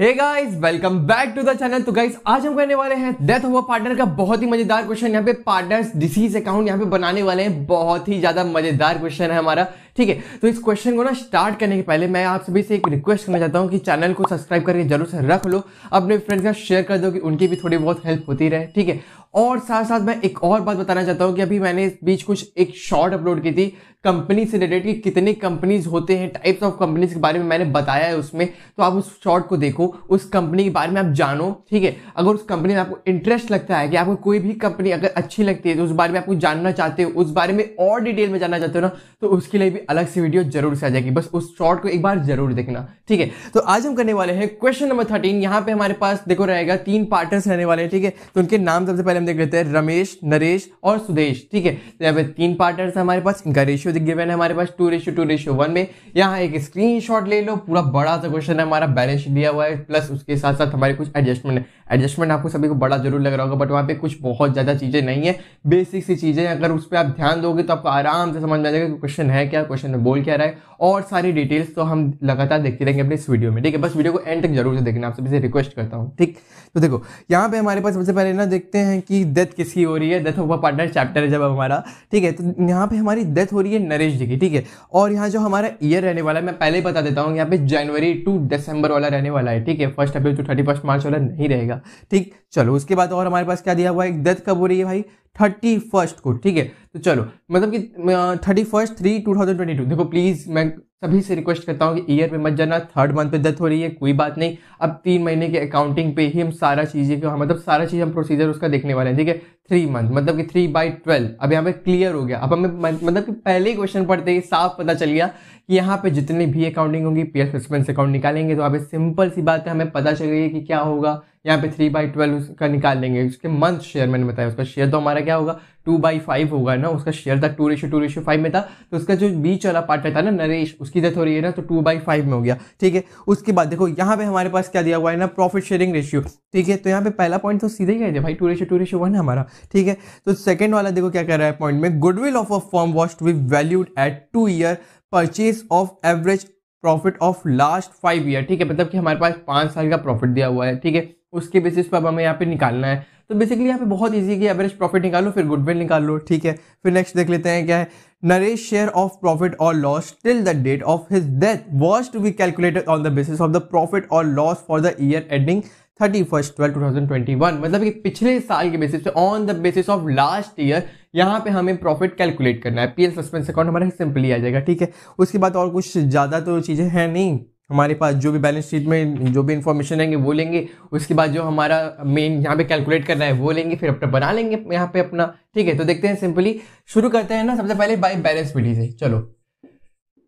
guys welcome back to the channel तो guys आज हम करने वाले हैं डेथ हुआ पार्टनर का बहुत ही मजेदार क्वेश्चन यहाँ पे पार्टनर्स डिसीज अकाउंट यहाँ पे बनाने वाले हैं बहुत ही ज्यादा मजेदार क्वेश्चन है हमारा ठीक है तो इस क्वेश्चन को ना स्टार्ट करने के पहले मैं आप सभी से एक रिक्वेस्ट करना चाहता हूँ कि चैनल को सब्सक्राइब करके जरूर से रख लो अपने फ्रेंड्स का शेयर कर दो कि उनकी भी थोड़ी बहुत हेल्प होती रहे ठीक है और साथ साथ मैं एक और बात बताना चाहता हूँ कि अभी मैंने इस बीच कुछ एक शॉर्ट अपलोड की थी कंपनी से रिलेटेड कि कितने कंपनीज होते हैं टाइप्स ऑफ कंपनीज के बारे में मैंने बताया है उसमें तो आप उस शॉर्ट को देखो उस कंपनी के बारे में आप जानो ठीक है अगर उस कंपनी में आपको इंटरेस्ट लगता है कि आपको कोई भी कंपनी अगर अच्छी लगती है तो उस बारे में आपको जानना चाहते हो उस बारे में और डिटेल में जानना चाहते हो ना तो उसके लिए भी अलग से वीडियो जरूर से आ जाएगी बस उस शॉर्ट को एक बार जरूर देखना ठीक है तो आज हम करने वाले हैं क्वेश्चन नंबर थर्टीन यहाँ पे हमारे पास देखो रहेगा तीन पार्टनर्स रहने वाले हैं ठीक है तो उनके नाम सबसे पहले हम देख लेते हैं रमेश नरेश और सुदेश ठीक है तो यहाँ पे तीन पार्टनर्स है हमारे पास इनका रेशियो दिख गया है हमारे पास two ratio two ratio one में यहाँ एक स्क्रीन ले लो पूरा बड़ा सा क्वेश्चन है हमारा बैलेंस दिया हुआ है प्लस उसके साथ साथ हमारे कुछ एडजस्टमेंट है एडजस्टमेंट आपको सभी को बड़ा जरूर लग रहा होगा बट वहाँ पे कुछ बहुत ज़्यादा चीज़ें नहीं है बेसिक सी चीज़ें अगर उस पर आप ध्यान दोगे तो आपको आराम से समझ में आ जाएगा कि क्वेश्चन है क्या क्वेश्चन में बोल क्या रहा है और सारी डिटेल्स तो हम लगातार देखते रहेंगे अपने इस वीडियो में ठीक है बस वीडियो को एंड तक जरूर से देखना आप सभी से रिक्वेस्ट करता हूँ ठीक तो देखो यहाँ पे हमारे पास सबसे पहले ना देखते हैं कि डेथ किसकी हो रही है डेथ ऑफ पार्टनर चैप्टर है जब हमारा ठीक है तो यहाँ पे हमारी डेथ हो रही है नरेश जी की ठीक है और यहाँ जो हमारा ईयर रहने वाला है मैं पहले ही बता देता हूँ यहाँ पे जनवरी टू दिसंबर वाला रहने वाला है ठीक है first April to thirty first March वाला नहीं रहेगा ठीक चलो उसके बाद और हमारे पास क्या दिया हुआ है डेथ कब हो रही है भाई थर्टी फर्स्ट को ठीक है तो चलो मतलब कि thirty first three two thousand twenty two देखो प्लीज़ मैं सभी से रिक्वेस्ट करता हूँ कि ईयर पे मत जाना थर्ड मंथ पे डेथ हो रही है कोई बात नहीं अब तीन महीने के अकाउंटिंग पे ही हम सारा चीज़ें हाँ, मतलब सारा चीज़ हम प्रोसीजर उसका देखने वाले हैं ठीक है थ्री मंथ मतलब कि थ्री बाई ट्वेल्व अब यहाँ पे क्लियर हो गया अब हमें मतलब कि पहले ही क्वेश्चन पढ़ते ही साफ पता चल गया कि यहाँ पे जितने भी अकाउंटिंग होंगी पी एस अकाउंट निकालेंगे तो आप सिंपल सी बात है हमें पता चल गई कि क्या होगा यहाँ पे थ्री बाई ट्वेल्व का निकाल लेंगे उसके मंथ शेयर मैंने बताया उसका शेयर तो हमारा क्या होगा टू बाई फाइव होगा ना उसका शेयर था two ratio two ratio five में था तो उसका जो बीच वाला पार्ट था ना नरेश उसकी डेथ हो रही है ना तो टू बाई फाइव में हो गया ठीक है उसके बाद देखो यहाँ पे हमारे पास क्या दिया हुआ है ना प्रॉफिट शेयरिंग रेशियो ठीक है तो यहाँ पे पहला पॉइंट तो सीधे ही गए भाई two ratio two ratio one है हमारा ठीक है तो सेकेंड वाला देखो क्या कह रहा है पॉइंट में goodwill of a firm was to be valued at two year purchase of average profit of last five year ठीक है मतलब कि हमारे पास पाँच साल का प्रॉफिट दिया हुआ है ठीक है उसके बेसिस पर हमें यहाँ पे निकालना है तो बेसिकली यहाँ पे बहुत ईजी की एवरेज प्रॉफिट निकालो फिर गुडविल निकाल लो ठीक है फिर नेक्स्ट देख लेते हैं क्या है नरेश शेयर ऑफ प्रॉफिट और loss till the date of his death was to be calculated on the basis of the profit और loss for the year ending thirty first twelve two thousand twenty one मतलब कि पिछले साल के basis पे on the basis of last year यहाँ पे हमें प्रॉफिट कैलकुलेट करना है पी एल सस्पेंस अकाउंट हमारा सिंपली आ जाएगा ठीक है उसके बाद और कुछ ज़्यादा तो चीज़ें हैं नहीं हमारे पास जो भी बैलेंस शीट में जो भी इन्फॉर्मेशन रहेंगे वो लेंगे उसके बाद जो हमारा मेन यहाँ पे कैलकुलेट करना है वो लेंगे फिर अपना बना लेंगे यहाँ पे अपना ठीक है तो देखते हैं सिंपली शुरू करते हैं ना सबसे पहले बाई बैलेंस पीढ़ी से चलो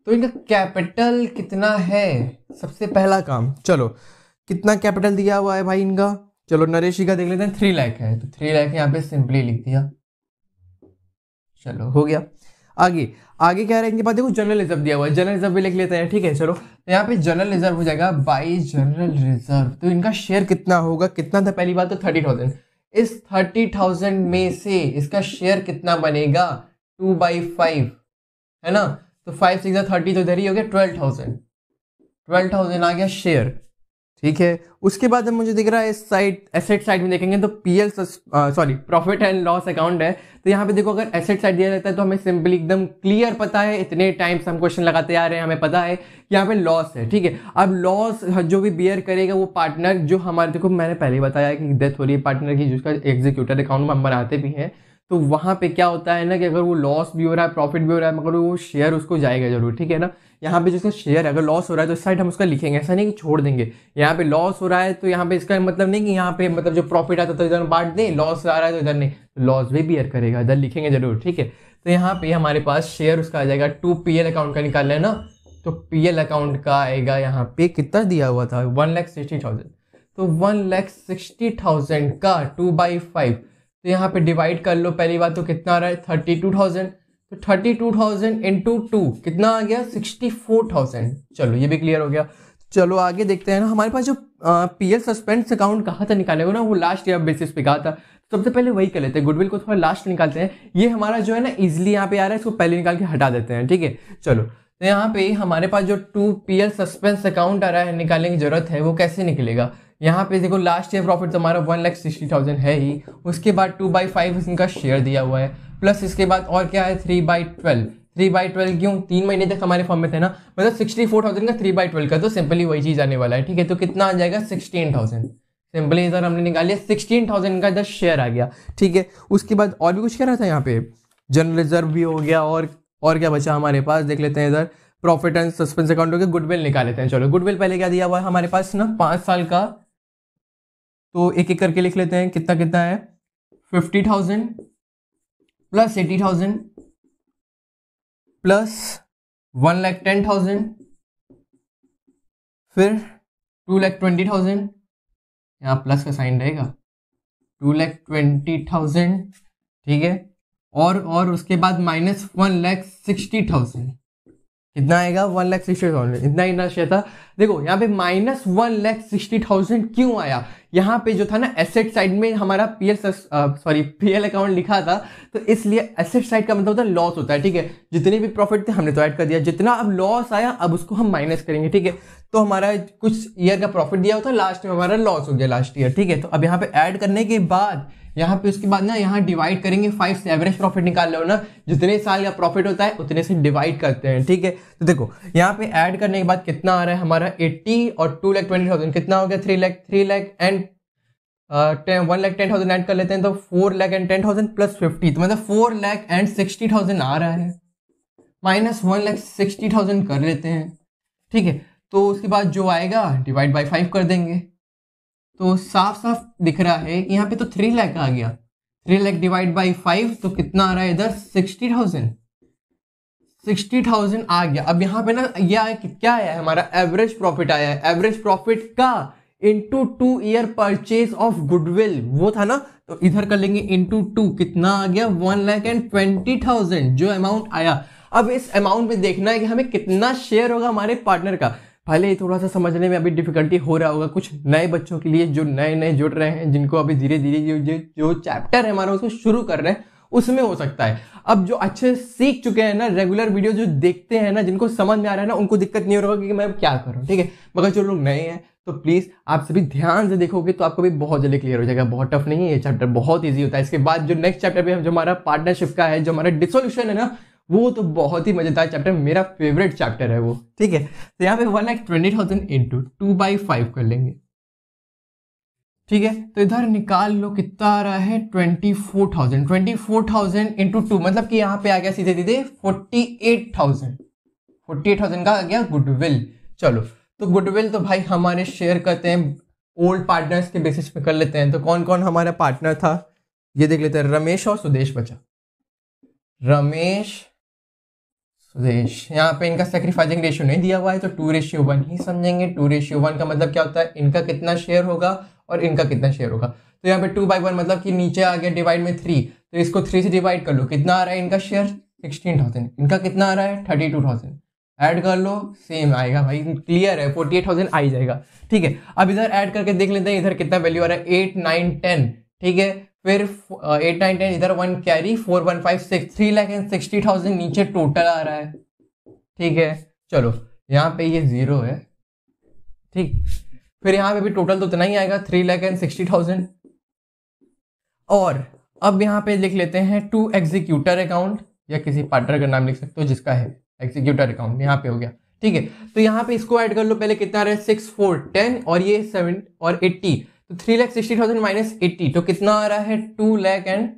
तो इनका कैपिटल कितना है सबसे पहला काम चलो कितना कैपिटल दिया हुआ है भाई इनका चलो नरेश जी का देख लेते हैं थ्री लाख है तो थ्री लाख यहाँ पे सिंपली लिख दिया चलो हो गया आगे आगे क्या रहा है इनके पास देखो जनरल रिजर्व दिया हुआ है जनरल रिजर्व भी लिख लेते हैं ठीक है चलो तो यहाँ पे जनरल रिजर्व हो जाएगा बाई जनरल रिजर्व तो इनका शेयर कितना होगा कितना था पहली बात तो थर्टी थाउजेंड इस थर्टी थाउजेंड में से इसका शेयर कितना बनेगा टू बाई फाइव है ना तो फाइव सिक्स थर्टी तो इधर ही हो गया ट्वेल्व थाउजेंड ट्वेल्व थाउजेंड आ गया शेयर ठीक है उसके बाद मुझे दिख रहा है इस साइड एसेट साइड में देखेंगे तो PL sorry profit and loss account है तो यहाँ पे देखो अगर एसेट साइड दिया जाता है तो हमें सिंपली एकदम क्लियर पता है इतने टाइम से हम क्वेश्चन लगाते आ रहे हैं हमें पता है कि यहाँ पे लॉस है ठीक है अब लॉस जो भी बियर करेगा वो पार्टनर जो हमारे देखो मैंने पहले बताया कि डेथ हो रही है पार्टनर की जिसका एग्जीक्यूटर अकाउंट में हम बनाते भी हैं तो वहाँ पे क्या होता है ना कि अगर वो लॉस भी हो रहा है प्रॉफिट भी हो रहा है मगर वो शेयर उसको जाएगा जरूर ठीक है ना यहाँ पे जिसका शेयर अगर लॉस हो रहा है तो इस साइड हम उसका लिखेंगे ऐसा नहीं कि छोड़ देंगे यहाँ पे लॉस हो रहा है तो यहाँ पे इसका मतलब नहीं कि यहाँ पे मतलब जो प्रॉफिट आता है तो इधर बांट दें लॉस आ रहा है तो इधर नहीं लॉस भी बियर करेगा इधर लिखेंगे जरूर ठीक है तो यहाँ पे हमारे पास शेयर उसका आ जाएगा टू पी अकाउंट का निकाल लेना ना तो पी अकाउंट का आएगा यहाँ पे कितना दिया हुआ था वन लैख सिक्सटी थाउजेंड तो वन लैख सिक्सटी थाउजेंड का टू बाई फाइव तो यहाँ पे डिवाइड कर लो पहली बात तो कितना आ रहा है थर्टी टू थाउजेंड तो thirty two thousand into two कितना आ गया सिक्सटी फोर थाउजेंड चलो ये भी क्लियर हो गया चलो आगे देखते हैं ना हमारे पास जो पी एल सस्पेंस अकाउंट कहाँ था निकाले ना वो लास्ट ईयर बेसिस पे कहा था सबसे पहले वही कर लेते हैं गुडविल को थोड़ा लास्ट निकालते हैं ये हमारा जो है ना इजिली यहाँ पे आ रहा है इसको पहले निकाल के हटा देते हैं ठीक है चलो तो यहाँ पे हमारे पास जो to P L suspense account आ रहा है निकालने की जरूरत है वो कैसे निकलेगा यहाँ पे देखो लास्ट ईयर प्रॉफिट हमारा वन लाख सिक्सटी थाउजेंड है ही उसके बाद टू बाई फाइव इनका शेयर दिया हुआ है प्लस इसके बाद और क्या है three by twelve three by twelve क्यों तीन महीने तक हमारे फॉर्म में थे ना मतलब सिक्सटी फोर थाउजेंड का थ्री बाई ट्वेल्व का तो सिंपली वही चीज़ आने वाला है ठीक है तो कितना आ जाएगा सिक्सटीन थाउजेंड सिंपली इधर हमने निकाल लिया सिक्सटीन थाउजेंड का इधर शेयर आ गया ठीक है उसके बाद और भी कुछ कह रहा था यहाँ पे जनरल रिजर्व भी हो गया और और क्या बचा हमारे पास देख लेते हैं इधर प्रॉफिट एंड सस्पेंस अकाउंट हो गया गुडविल निकाल लेते हैं चलो गुडविल पहले क्या दिया हुआ है हमारे पास ना पाँच साल का तो एक एक करके लिख लेते हैं कितना कितना है fifty thousand plus eighty thousand plus one lakh ten thousand फिर टू लैख ट्वेंटी थाउजेंड यहाँ प्लस का साइन रहेगा टू लैख ट्वेंटी थाउजेंड ठीक है और और उसके बाद minus one lakh sixty thousand कितना आएगा वन लाख सिक्सटी थाउजेंड इतना ही ना था देखो यहाँ पे minus one lakh sixty thousand क्यों आया यहाँ पे जो था ना एसेट साइड में हमारा P L sorry P L account लिखा था तो इसलिए एसेट साइड का मतलब होता है लॉस होता है ठीक है जितने भी प्रॉफिट थे हमने तो ऐड कर दिया जितना अब लॉस आया अब उसको हम माइनस करेंगे ठीक है तो हमारा कुछ ईयर का प्रॉफिट दिया होता लास्ट में हमारा लॉस हो गया लास्ट ईयर ठीक है तो अब यहाँ पे ऐड करने के बाद यहाँ पे उसके बाद ना यहाँ डिवाइड करेंगे फाइव से एवरेज प्रॉफिट निकाल लो ना जितने साल का प्रॉफिट होता है उतने से डिवाइड करते हैं ठीक है तो देखो यहाँ पे ऐड करने के बाद कितना आ रहा है हमारा एट्टी और टू लैख ट्वेंटी थाउजेंड कितना हो गया three lakh three lakh and one lakh ten thousand add कर लेते हैं तो four lakh and ten thousand plus fifty तो मतलब four lakh and sixty thousand आ रहा है minus one lakh sixty thousand कर लेते हैं ठीक है तो उसके बाद जो आएगा डिवाइड बाई फाइव कर देंगे तो साफ साफ दिख रहा है यहाँ पे तो थ्री लैख आ गया three lakh divide by five तो कितना आ रहा है इधर सिक्सटी थाउजेंड सिक्सटी थाउजेंड आ गया अब यहाँ पे ना ये आया कि क्या आया हमारा एवरेज प्रॉफिट आया है एवरेज प्रॉफिट का into two year purchase of goodwill वो था ना तो इधर कर लेंगे इंटू टू कितना आ गया one lakh and twenty thousand जो अमाउंट आया अब इस अमाउंट में देखना है कि हमें कितना शेयर होगा हमारे पार्टनर का भले थोड़ा सा समझने में अभी डिफिकल्टी हो रहा होगा कुछ नए बच्चों के लिए जो नए नए जुड़ रहे हैं जिनको अभी धीरे धीरे जो जो चैप्टर है हमारा उसको शुरू कर रहे हैं उसमें हो सकता है अब जो अच्छे सीख चुके हैं ना रेगुलर वीडियो जो देखते हैं ना जिनको समझ में आ रहा है ना उनको दिक्कत नहीं हो रहा कि मैं क्या करूँ ठीक है मगर जो लोग नए हैं तो प्लीज़ आप सभी ध्यान से देखोगे तो आपको भी बहुत जल्दी क्लियर हो जाएगा बहुत टफ नहीं है ये चैप्टर बहुत ईजी होता है इसके बाद जो नेक्स्ट चैप्टर भी जो हमारा पार्टनरशिप का है जो हमारा डिसोल्यूशन है ना वो तो बहुत ही मज़ेदार चैप्टर मेरा फेवरेट चैप्टर है वो ठीक है तो यहाँ पे one lakh twenty thousand into two by five कर लेंगे ठीक है तो इधर निकाल लो कितना आ रहा है twenty four thousand twenty four thousand into two मतलब कि यहाँ पे आ गया सीधे सीधे forty eight thousand forty eight thousand का आ गया गुडविल चलो तो गुडविल तो भाई हमारे शेयर करते हैं ओल्ड पार्टनर्स के बेसिस पे कर लेते हैं तो कौन कौन हमारा पार्टनर था ये देख लेते हैं रमेश और सुदेश बचा रमेश सुदेश यहाँ पे इनका सेक्रीफाइजिंग रेशियो नहीं दिया हुआ है तो टू रेशियो वन ही समझेंगे टू रेशियो वन का मतलब क्या होता है इनका कितना शेयर होगा और इनका कितना शेयर होगा तो यहाँ पे टू बाई वन मतलब कि नीचे आ गया डिवाइड में थ्री तो इसको थ्री से डिवाइड कर लो कितना आ रहा है इनका शेयर सिक्सटीन थाउजेंड इनका कितना आ रहा है थर्टी टू थाउजेंड ऐड कर लो सेम आएगा भाई क्लियर है फोर्टी एट थाउजेंड आ ही जाएगा ठीक है अब इधर ऐड करके देख लेते हैं इधर कितना वैल्यू आ रहा है एट नाइन टेन ठीक है फिर एट नाइन टेन इधर one carry four one five six three lakh and sixty thousand नीचे टोटल आ रहा है ठीक है चलो यहाँ पे ये जीरो है ठीक फिर यहाँ पे भी टोटल तो उतना ही आएगा three lakh and sixty thousand और अब यहाँ पे लिख लेते हैं टू एग्जीक्यूटर अकाउंट या किसी पार्टनर का नाम लिख सकते हो जिसका है एग्जीक्यूटर अकाउंट यहाँ पे हो गया ठीक है तो यहाँ पे इसको ऐड कर लो पहले कितना रहा है सिक्स फोर टेन और ये सेवन और एट्टी तो three lakh sixty thousand minus eighty तो कितना आ रहा है two lakh and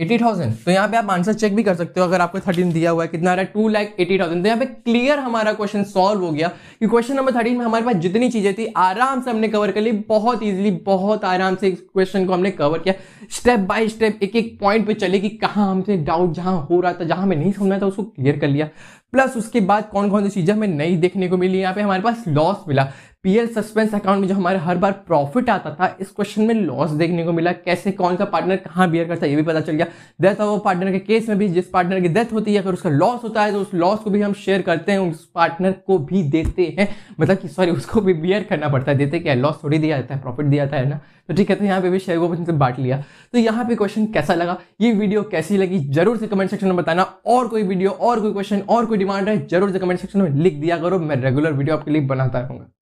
eighty thousand तो यहाँ पे आप आंसर चेक भी कर सकते हो अगर आपको थर्टीन दिया हुआ है कितना आ रहा है टू लैख एटी थाउजेंड तो यहाँ पे क्लियर हमारा क्वेश्चन सॉल्व हो गया कि क्वेश्चन नंबर थर्टीन में हमारे पास जितनी चीजें थी आराम से हमने कवर कर ली बहुत ईजिली बहुत आराम से इस क्वेश्चन को हमने कवर किया स्टेप बाय स्टेप एक एक पॉइंट पे चले कि कहाँ हमसे डाउट जहाँ हो रहा था जहाँ हमें नहीं समझना था उसको क्लियर कर लिया प्लस उसके बाद कौन कौन सी चीजें हमें नई देखने को मिली यहाँ पे हमारे पास लॉस मिला पीएल सस्पेंस अकाउंट में जो हमारे हर बार प्रॉफिट आता था इस क्वेश्चन में लॉस देखने को मिला कैसे कौन का पार्टनर कहाँ बियर करता है ये भी पता चल गया डेथ ऑफ वो पार्टनर के केस में भी जिस पार्टनर की डेथ होती है अगर उसका लॉस होता है तो उस लॉस को भी हम शेयर करते हैं उस पार्टनर को भी देते हैं मतलब कि सॉरी उसको भी बियर करना पड़ता है देते क्या लॉस थोड़ी दिया जाता है प्रॉफिट दिया जाता है ना तो ठीक है तो यहाँ पे भी शेयर को से बांट लिया तो यहाँ पे क्वेश्चन कैसा लगा ये वीडियो कैसी लगी जरूर से कमेंट सेक्शन में बताना और कोई वीडियो और कोई क्वेश्चन और कोई डिमांड है जरूर से कमेंट सेक्शन में लिख दिया करो मैं रेगुलर वीडियो आपके लिए बनाता रहूंगा